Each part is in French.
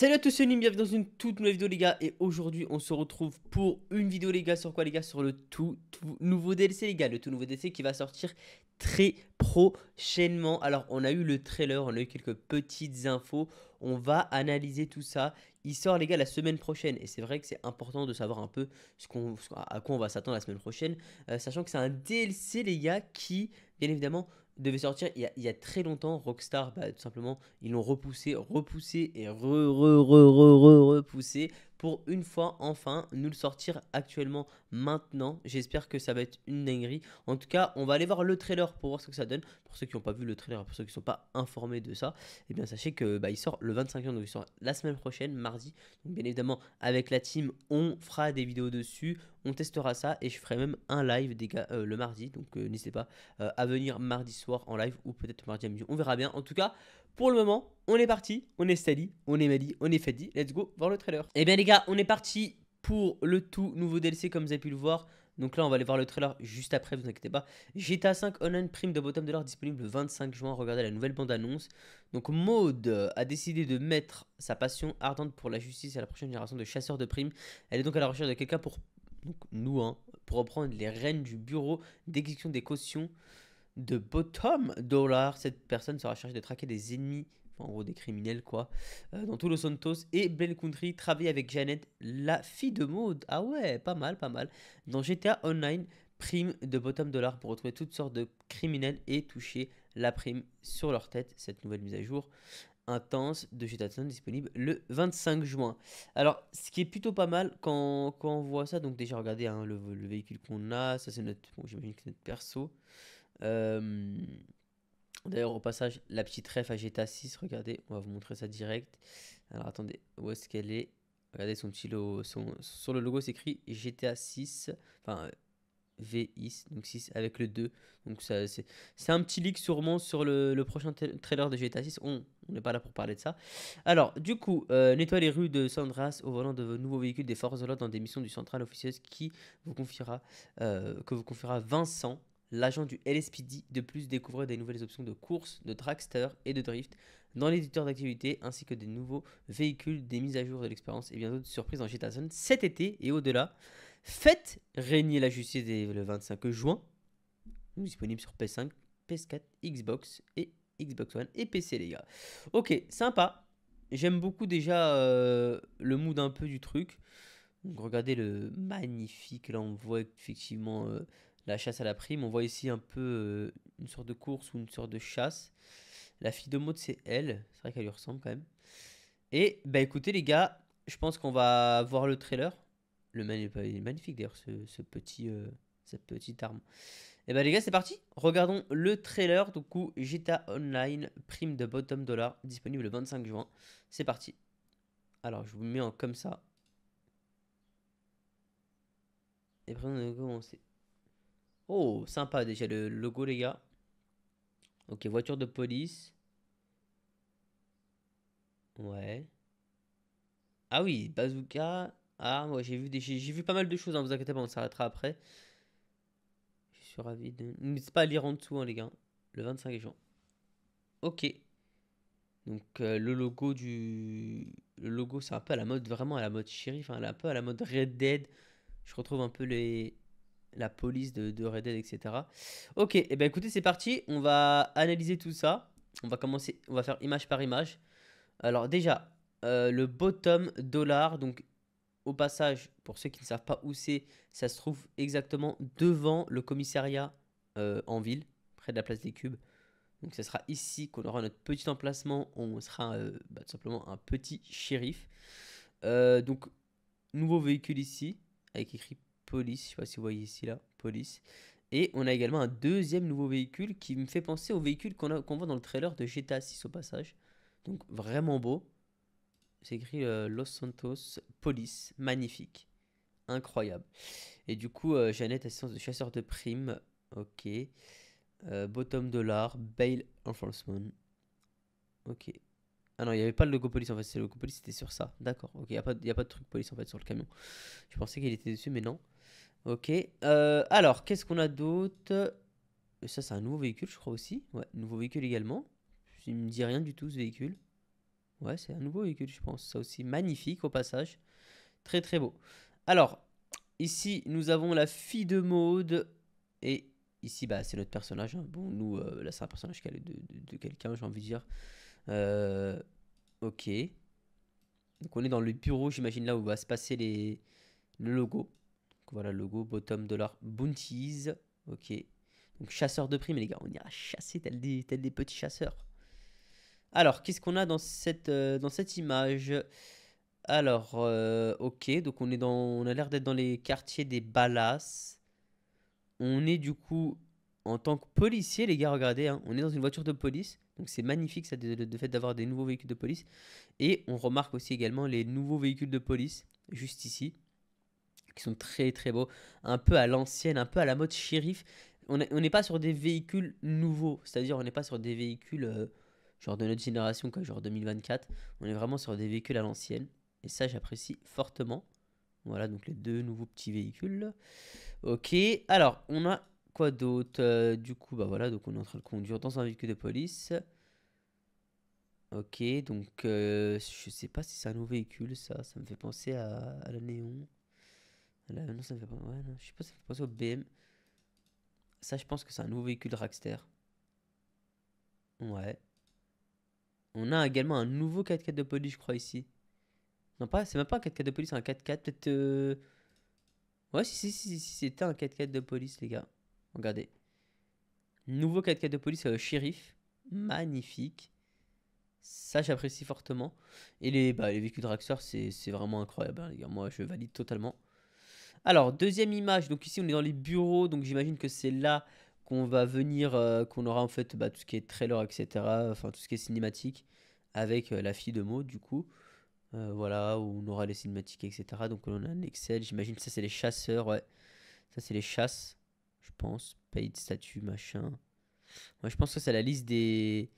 Salut à tous, c'est Nim, bienvenue dans une toute nouvelle vidéo les gars Et aujourd'hui on se retrouve pour une vidéo les gars sur quoi les gars Sur le tout, nouveau DLC les gars, le tout nouveau DLC qui va sortir très prochainement Alors on a eu le trailer, on a eu quelques petites infos, on va analyser tout ça Il sort les gars la semaine prochaine et c'est vrai que c'est important de savoir un peu ce à quoi on va s'attendre la semaine prochaine euh, Sachant que c'est un DLC les gars qui bien évidemment devait sortir il y, a, très longtemps. Rockstar, bah, tout simplement, ils l'ont repoussé, repoussé et re, re, re, re, re, repoussé pour une fois enfin nous le sortir actuellement maintenant. J'espère que ça va être une dinguerie. En tout cas, on va aller voir le trailer pour voir ce que ça donne. Pour ceux qui n'ont pas vu le trailer, pour ceux qui ne sont pas informés de ça, et eh bien sachez que bah, il sort le 25 juin, donc il sort la semaine prochaine, mardi. Donc bien évidemment, avec la team, on fera des vidéos dessus, on testera ça et je ferai même un live euh, le mardi. Donc euh, n'hésitez pas euh, à venir mardi soir en live ou peut-être mardi à midi. On verra bien. En tout cas. Pour le moment, on est parti, on est Stali, on est Mali, on est Fadi, let's go voir le trailer. Eh bien les gars, on est parti pour le tout nouveau DLC comme vous avez pu le voir. Donc là, on va aller voir le trailer juste après, vous inquiétez pas. GTA 5 Online Prime de Bottom de l'or, disponible le 25 juin. Regardez la nouvelle bande-annonce. Donc Maud euh, a décidé de mettre sa passion ardente pour la justice à la prochaine génération de chasseurs de primes. Elle est donc à la recherche de quelqu'un pour nous, hein, pour reprendre les rênes du bureau d'exécution des cautions de Bottom Dollar. Cette personne sera chargée de traquer des ennemis, en gros des criminels quoi, euh, dans tout Los Santos et Bell Country. Travailler avec Janet, la fille de mode Ah ouais, pas mal, pas mal. Dans GTA Online, prime de Bottom Dollar pour retrouver toutes sortes de criminels et toucher la prime sur leur tête. Cette nouvelle mise à jour intense de GTA Online disponible le 25 juin. Alors, ce qui est plutôt pas mal quand, quand on voit ça, donc déjà regardez hein, le, véhicule qu'on a, ça c'est notre, j'imagine que c'est notre perso. Euh, d'ailleurs, au passage, la petite ref à GTA 6, regardez, on va vous montrer ça direct. Alors attendez, où est-ce qu'elle est, Regardez son petit logo. Son, sur le logo, c'est écrit GTA 6, enfin V6, donc 6 avec le 2. Donc c'est un petit leak sûrement sur le, prochain trailer de GTA 6. On n'est pas là pour parler de ça. Alors, du coup, euh, nettoie les rues de Sandras au volant de vos nouveaux véhicules des forces de l'ordre dans des missions du central officieuse qui vous confiera, euh, que vous confiera Vincent l'agent du LSPD de plus découvrir des nouvelles options de course, de dragster et de drift dans l'éditeur d'activité ainsi que des nouveaux véhicules, des mises à jour de l'expérience et bien d'autres surprises dans GTA cet été et au-delà. Faites régner la justice le 25 juin. Nous disponible sur PS5, PS4, Xbox et Xbox One et PC les gars. Ok, sympa. J'aime beaucoup déjà euh, le mood un peu du truc. regardez le magnifique, là on voit effectivement euh, la chasse à la prime. On voit ici un peu euh, une sorte de course ou une sorte de chasse. La fille de mode, c'est elle. C'est vrai qu'elle lui ressemble quand même. Et bah écoutez les gars, je pense qu'on va voir le trailer. Le man est magnifique d'ailleurs ce, petit euh, cette petite arme. Et eh bah les gars c'est parti, regardons le trailer du coup GTA Online prime de bottom dollar disponible le 25 juin. C'est parti. Alors je vous mets en comme ça. Et après on va commencer. Oh, sympa déjà le logo, les gars. Ok, voiture de police. Ouais. Ah oui, bazooka. Ah, moi j'ai vu, j'ai vu pas mal de choses, hein, vous inquiétez pas, on s'arrêtera après. Je suis ravi de. N'hésitez pas à lire en dessous, hein, les gars. Le 25 juin. Ok. Donc euh, le logo du. Le logo, c'est un peu à la mode, vraiment à la mode shérif, hein, un peu à la mode Red Dead. Je retrouve un peu les, la police de, de Red Dead, etc. Ok, et eh ben écoutez, c'est parti. On va analyser tout ça. On va commencer, on va faire image par image. Alors déjà, euh, le bottom dollar, donc au passage, pour ceux qui ne savent pas où c'est, ça se trouve exactement devant le commissariat euh, en ville, près de la place des cubes. Donc ce sera ici qu'on aura notre petit emplacement, on sera euh, bah, tout simplement un petit shérif. donc nouveau véhicule ici, avec écrit police. Je sais pas si vous voyez ici là, police. Et on a également un deuxième nouveau véhicule qui me fait penser au véhicule qu'on voit dans le trailer de GTA 6 au passage. Donc vraiment beau. C'est écrit euh, Los Santos Police, magnifique, incroyable. Et du coup, Janet euh, Jeannette, assistance de chasseur de primes, ok. Euh, bottom Dollar, Bail Enforcement, ok. Ah non, il n'y avait pas le logo police en fait, c'est le logo police, c'était sur ça. D'accord, ok, il n'y a, a, pas de truc police en fait sur le camion. Je pensais qu'il était dessus, mais non. Ok. Euh, alors, qu'est-ce qu'on a d'autre euh, Ça, c'est un nouveau véhicule, je crois aussi. Ouais, nouveau véhicule également. Il me dit rien du tout, ce véhicule. Ouais, c'est un nouveau véhicule, je pense. Ça aussi, magnifique au passage. Très, très beau. Alors, ici, nous avons la fille de mode. Et ici, bah, c'est notre personnage. Hein. Bon, nous, euh, là, c'est un personnage de, de, quelqu'un, j'ai envie de dire. ok. Donc, on est dans le bureau, j'imagine, là où va se passer les, le logo voilà le logo, bottom dollar bounties. Ok. Donc chasseur de primes, les gars, on ira chasser tel des, des petits chasseurs. Alors, qu'est-ce qu'on a dans cette, euh, dans cette image Alors, euh, ok, donc on, est dans, on a l'air d'être dans les quartiers des Ballas. On est du coup en tant que policier, les gars, regardez, hein, on est dans une voiture de police. Donc c'est magnifique ça, de fait d'avoir des nouveaux véhicules de police. Et on remarque aussi également les nouveaux véhicules de police, juste ici qui sont très très beaux, un peu à l'ancienne, un peu à la mode shérif. On n'est pas sur des véhicules nouveaux, c'est-à-dire on n'est pas sur des véhicules euh, genre de notre génération, genre 2024. On est vraiment sur des véhicules à l'ancienne. Et ça, j'apprécie fortement. Voilà, donc les deux nouveaux petits véhicules. Ok, alors on a quoi d'autre euh, Du coup, bah voilà, donc on est en train de conduire dans un véhicule de police. Ok, donc Je euh, je sais pas si c'est un nouveau véhicule, ça, ça me fait penser à la néon non, ça pas. je sais pas, ça au BM. Ça, je pense que c'est un nouveau véhicule Rackster. Ouais. On a également un nouveau 4x4 de police, je crois, ici. Non, pas, c'est même pas un 4x4 de police, c'est un 4x4, peut-être. Euh, ouais, si, si, si, c'était un 4x4 de police, les gars. Regardez. Nouveau 4x4 de police, euh, shérif. Magnifique. Ça, j'apprécie fortement. Et les, bah, les véhicules Rackster, c'est vraiment incroyable, hein, les gars. Moi, je valide totalement. Alors, deuxième image, donc ici on est dans les bureaux, donc j'imagine que c'est là qu'on va venir, euh, qu'on aura en fait bah, tout ce qui est trailer, etc. Enfin, tout ce qui est cinématique avec euh, la fille de Maud, du coup. Euh, voilà, où on aura les cinématiques, etc. Donc on a un Excel, j'imagine ça c'est les chasseurs, ouais. Ça c'est les chasses, je pense. de statut, machin. Moi je pense que c'est la liste des...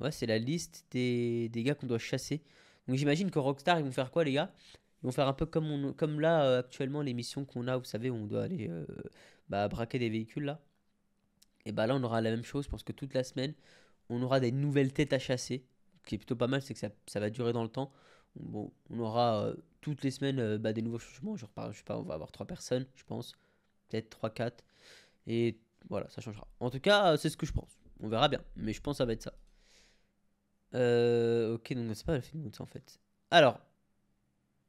Ouais, c'est la liste des, des gars qu'on doit chasser. Donc j'imagine que Rockstar, ils vont faire quoi les gars ils vont faire un peu comme, comme là, euh, actuellement, les missions qu'on a, vous savez, où on doit aller euh, bah, braquer des véhicules, là. Et bah là, on aura la même chose. Je pense que toute la semaine, on aura des nouvelles têtes à chasser. Ce qui est plutôt pas mal, c'est que ça, va durer dans le temps. Bon, on aura euh, toutes les semaines bah, des nouveaux changements. Genre, je sais pas, on va avoir trois personnes, je pense. Peut-être 3, 4. Et voilà, ça changera. En tout cas, c'est ce que je pense. On verra bien. Mais je pense que ça va être ça. ok, donc c'est pas le fin de en fait. Alors,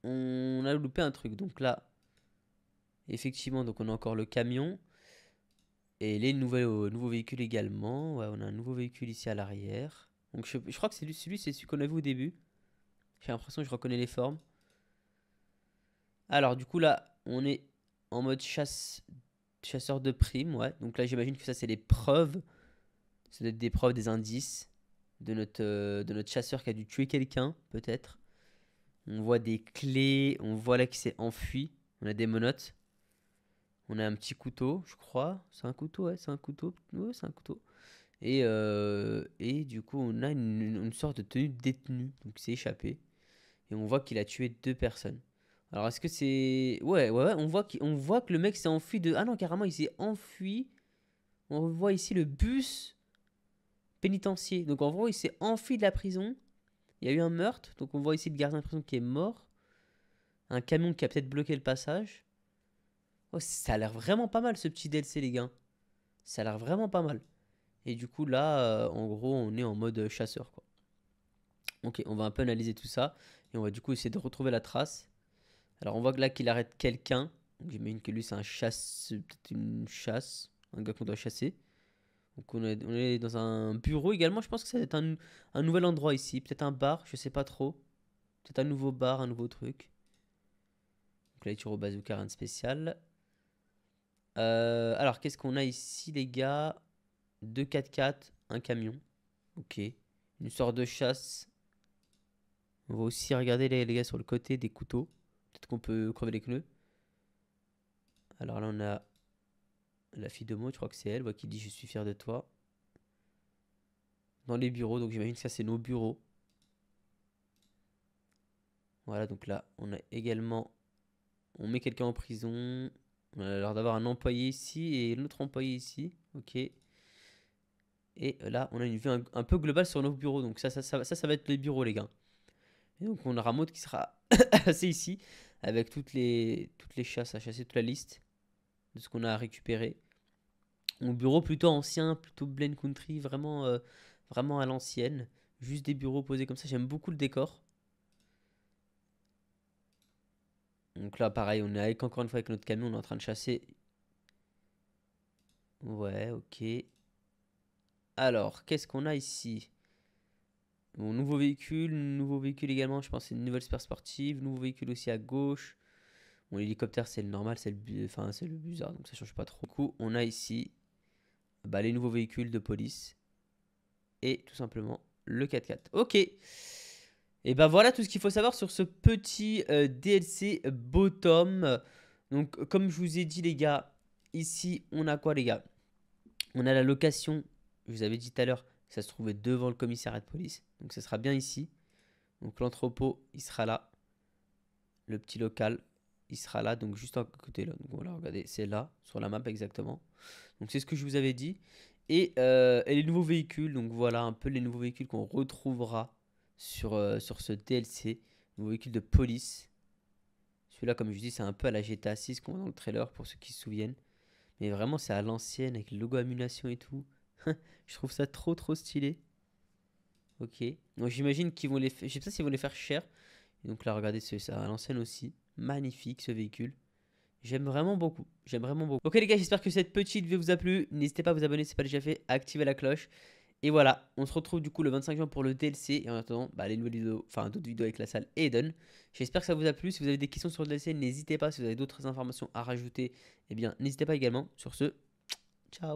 on a loupé un truc. Donc là, effectivement, donc on a encore le camion. Et les nouveaux, euh, nouveaux véhicules également. on a un nouveau véhicule ici à l'arrière. Donc je, crois que c'est lui, celui, c'est celui qu'on a vu au début. J'ai l'impression que je reconnais les formes. Alors du coup là, on est en mode chasse, chasseur de primes, ouais. Donc là, j'imagine que ça c'est les preuves. c'est des preuves, des indices de notre, euh, de notre chasseur qui a dû tuer quelqu'un, peut-être. On voit des clés, on voit là qu'il s'est enfui. On a des menottes. On a un petit couteau, je crois. C'est un couteau, ouais, c'est un couteau. Ouais, c'est un couteau. Et, euh, et du coup, on a une, sorte de tenue détenue. détenu. Donc, s'est échappé. Et on voit qu'il a tué deux personnes. Alors, est-ce que c'est. Ouais, ouais, ouais, on voit, qu'on voit que le mec s'est enfui de. Ah non, carrément, il s'est enfui. On voit ici le bus pénitencier. Donc, en gros, il s'est enfui de la prison il y a eu un meurtre, donc on voit ici le gardien de prison qui est mort. Un camion qui a peut-être bloqué le passage. Oh, ça a l'air vraiment pas mal ce petit DLC, les gars. Ça a l'air vraiment pas mal. Et du coup, là, euh, en gros, on est en mode euh, chasseur, quoi. Ok, on va un peu analyser tout ça. Et on va du coup essayer de retrouver la trace. Alors, on voit que là qu'il arrête quelqu'un. J'imagine que lui, c'est un chasse, peut-être une chasse, un gars qu'on doit chasser. Donc on est, on dans un bureau également. Je pense que ça c'est un, un nouvel endroit ici. Peut-être un bar, je sais pas trop. Peut-être un nouveau bar, un nouveau truc. Donc là, au Bazooka, rien de spécial. Euh, alors, qu'est-ce qu'on a ici, les gars 2, 4 4 un camion. Ok. Une sorte de chasse. On va aussi regarder, les, les gars, sur le côté des couteaux. Peut-être qu'on peut crever les pneus. Alors là, on a la fille de Mo, je crois que c'est elle, qui dit Je suis fier de toi. Dans les bureaux, donc j'imagine que ça, c'est nos bureaux. Voilà, donc là, on a également. On met quelqu'un en prison. alors d'avoir un employé ici et autre employé ici. Ok. Et là, on a une vue un, peu globale sur nos bureaux. Donc ça ça, ça, ça, va être les bureaux, les gars. Et donc, on aura Maud qui sera assez ici avec toutes les, toutes les chasses à chasser, toute la liste de ce qu'on a à récupérer. Un bureau plutôt ancien, plutôt blend country, vraiment, euh, vraiment à l'ancienne. Juste des bureaux posés comme ça. J'aime beaucoup le décor. Donc là, pareil, on est avec encore une fois avec notre camion, on est en train de chasser. Ouais, ok. Alors, qu'est-ce qu'on a ici mon nouveau véhicule, nouveau véhicule également, je pense c'est une nouvelle super sportive, nouveau véhicule aussi à gauche. mon l'hélicoptère c'est le normal, c'est le, enfin, c'est le bizarre, donc ça change pas trop. Du coup, on a ici bah, les nouveaux véhicules de police et tout simplement le 4x4. Ok. Et ben voilà tout ce qu'il faut savoir sur ce petit euh, DLC Bottom. Donc comme je vous ai dit les gars, ici on a quoi les gars On a la location, je vous avais dit tout à l'heure, ça se trouvait devant le commissariat de police. Donc ça sera bien ici. Donc l'entrepôt, il sera là. Le petit local, sera là, donc juste à côté là. Donc voilà, regardez, c'est là, sur la map exactement. Donc c'est ce que je vous avais dit. Et, euh, les nouveaux véhicules, donc voilà un peu les nouveaux véhicules qu'on retrouvera sur, euh, sur ce DLC. nouveau véhicules de police. Celui-là, comme je dis, c'est un peu à la GTA 6 qu'on voit dans le trailer pour ceux qui se souviennent. Mais vraiment, c'est à l'ancienne avec le logo amulation et tout. je trouve ça trop trop stylé. Ok. Donc j'imagine qu'ils vont les. Je sais s'ils vont les faire cher donc là, regardez, c'est à l'ancienne aussi. Magnifique ce véhicule. J'aime vraiment beaucoup. J'aime vraiment beaucoup. Ok les gars, j'espère que cette petite vidéo vous a plu. N'hésitez pas à vous abonner si ce n'est pas déjà fait, Activez la cloche. Et voilà, on se retrouve du coup le 25 juin pour le DLC. Et en attendant, bah, les nouvelles vidéos, enfin d'autres vidéos avec la salle Eden. J'espère que ça vous a plu. Si vous avez des questions sur le DLC, n'hésitez pas. Si vous avez d'autres informations à rajouter, eh bien, n'hésitez pas également. Sur ce, ciao